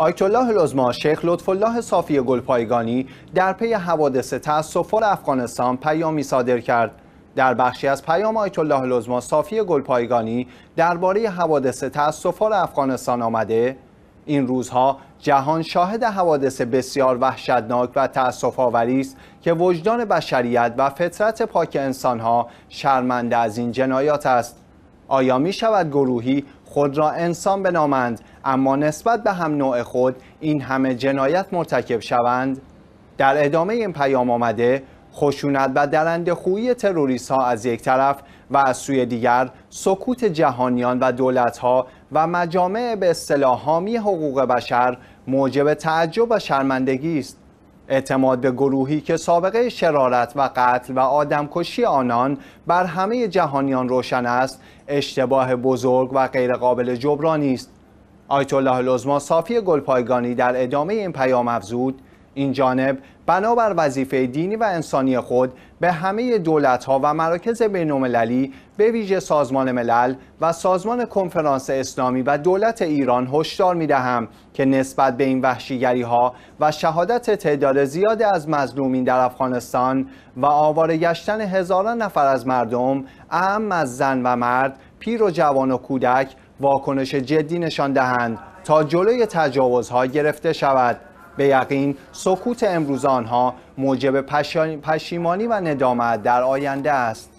آیت الله لزما شیخ لطف الله صافی گلپایگانی در پی حوادث تاسفر افغانستان پیامی صادر کرد در بخشی از پیام آیت الله لزما صافی گلپایگانی درباره حوادث تاسفر افغانستان آمده این روزها جهان شاهد حوادث بسیار وحشتناک و تأسف آوری است که وجدان بشریت و فطرت پاک انسانها شرمنده از این جنایات است آیا می شود گروهی خود را انسان بنامند اما نسبت به هم نوع خود این همه جنایت مرتکب شوند در ادامه این پیام آمده خشونت و درند خویی تروریست ها از یک طرف و از سوی دیگر سکوت جهانیان و دولت ها و مجامع به اصطلاح حامی حقوق بشر موجب تعجب و شرمندگی است اعتماد به گروهی که سابقه شرارت و قتل و آدمکشی آنان بر همه جهانیان روشن است اشتباه بزرگ و غیرقابل جبرانی است آیت الله صافی گلپایگانی در ادامه این پیام افزود این جانب بنابر وظیفه دینی و انسانی خود به همه دولت ها و مراکز بین به ویژه سازمان ملل و سازمان کنفرانس اسلامی و دولت ایران هشدار می دهم که نسبت به این وحشیگری ها و شهادت تعداد زیاد از مظلومین در افغانستان و آوار گشتن هزاران نفر از مردم اهم از زن و مرد پیر و جوان و کودک واکنش جدی نشان دهند تا جلوی تجاوزها گرفته شود به یقین سکوت امروز آنها موجب پشیمانی و ندامت در آینده است